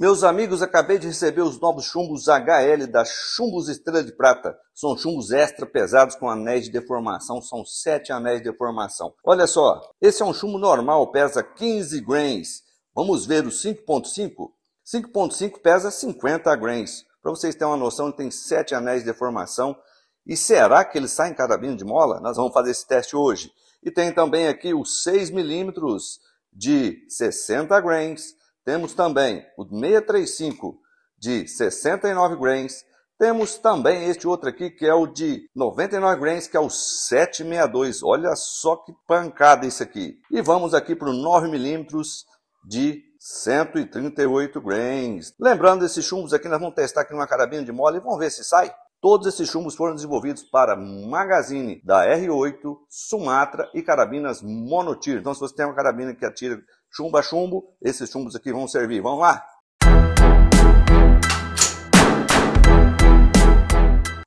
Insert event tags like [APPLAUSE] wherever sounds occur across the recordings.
Meus amigos, acabei de receber os novos chumbos HL da Chumbos Estrela de Prata. São chumbos extra pesados com anéis de deformação, são sete anéis de deformação. Olha só, esse é um chumbo normal, pesa 15 grains. Vamos ver o 5.5? 5.5 pesa 50 grains. Para vocês terem uma noção, ele tem sete anéis de deformação. E será que ele sai em carabina de mola? Nós vamos fazer esse teste hoje. E tem também aqui os 6 milímetros de 60 grains temos também o 635 de 69 grains. Temos também este outro aqui que é o de 99 grains, que é o 762. Olha só que pancada isso aqui. E vamos aqui para o 9 milímetros de 138 grains. Lembrando, esses chumbos aqui nós vamos testar aqui numa carabina de mole e vamos ver se sai. Todos esses chumbos foram desenvolvidos para magazine da R8, Sumatra e carabinas monotiro Então, se você tem uma carabina que atira chumba chumbo, esses chumbos aqui vão servir. Vamos lá?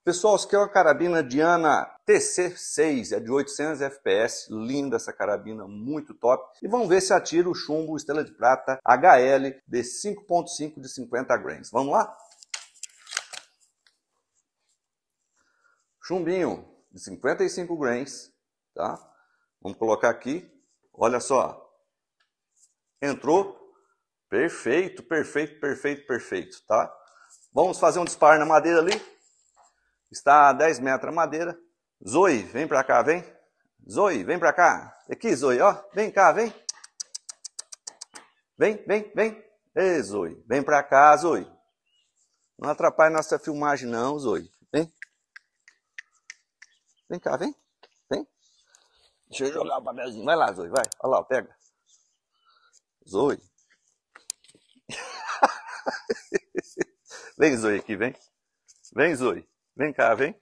Pessoal, isso aqui é uma carabina Diana TC6, é de 800 FPS, linda essa carabina, muito top. E vamos ver se atira o chumbo Estrela de Prata HL de 5.5 de 50 grains. Vamos lá? Chumbinho de 55 grains, tá? Vamos colocar aqui, olha só, Entrou? Perfeito, perfeito, perfeito, perfeito, tá? Vamos fazer um disparo na madeira ali. Está a 10 metros a madeira. Zoe, vem pra cá, vem. Zoe, vem pra cá. Aqui, Zoe, ó. Vem cá, vem. Vem, vem, vem. Ei, Zoe, vem pra cá, Zoe. Não atrapalhe nossa filmagem não, Zoe. Vem. Vem cá, vem. Vem. Deixa eu jogar o papelzinho. Vai lá, Zoe, vai. Olha lá, pega. Zoe. [LAUGHS] vem, Zoe, aqui, vem. Vem, Zoe. Vem cá, vem.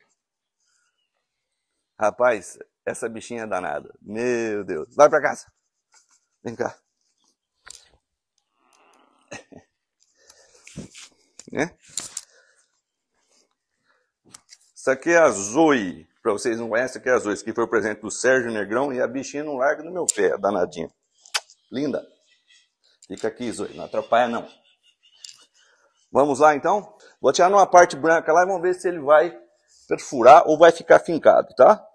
Rapaz, essa bichinha é danada. Meu Deus. Vai pra casa. Vem cá. [LAUGHS] Né? Isso aqui é a Zoe. Pra vocês não conhecem, isso aqui é a Zoe. Isso aqui foi o presente do Sérgio Negrão e a bichinha não larga no meu pé, danadinha. Linda. Fica aqui, Zoe, não atrapalha não. Vamos lá então? Vou tirar numa parte branca lá e vamos ver se ele vai perfurar ou vai ficar fincado, tá?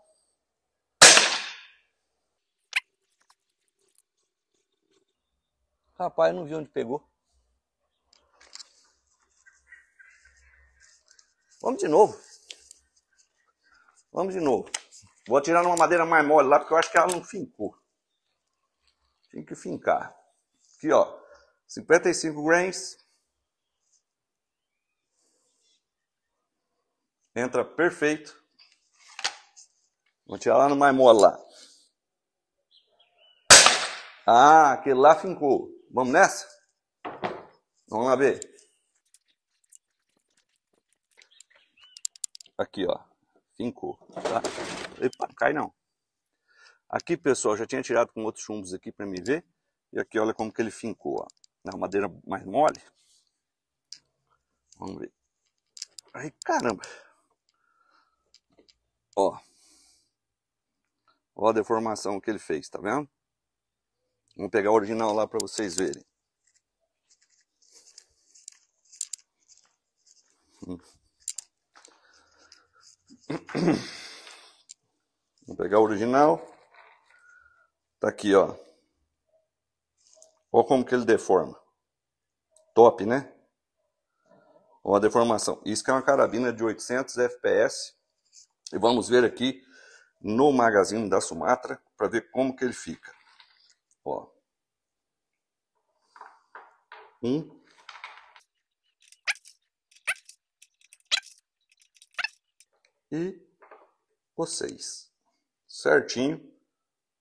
Rapaz, eu não vi onde pegou. Vamos de novo. Vamos de novo. Vou tirar numa madeira mais mole lá, porque eu acho que ela não fincou. Tem que fincar. Aqui, ó, 55 grains. Entra perfeito. Vou tirar lá no mais mole lá. Ah, aquele lá fincou. Vamos nessa? Vamos lá ver. Aqui, ó. Fincou. Tá? Epa, cai não. Aqui, pessoal, já tinha tirado com outros chumbos aqui para me ver. E aqui olha como que ele fincou, ó. Na madeira mais mole. Vamos ver. Ai, caramba. Ó. Ó a deformação que ele fez, tá vendo? Vamos pegar o original lá para vocês verem. Vou pegar o original. Tá aqui, ó. Olha como que ele deforma. Top, né? Olha a deformação. Isso que é uma carabina de 800 FPS. E vamos ver aqui no magazine da Sumatra para ver como que ele fica. Ó. Um. E o seis. Certinho.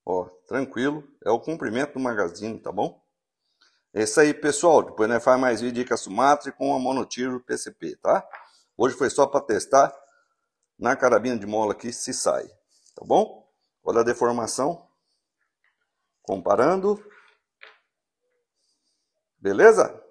Ó, tranquilo. É o comprimento do magazine, tá bom? É isso aí, pessoal. Depois né, faz mais vídeo de a Sumatra com a monotiro PCP, tá? Hoje foi só para testar na carabina de mola aqui se sai, tá bom? Olha a deformação. Comparando. Beleza?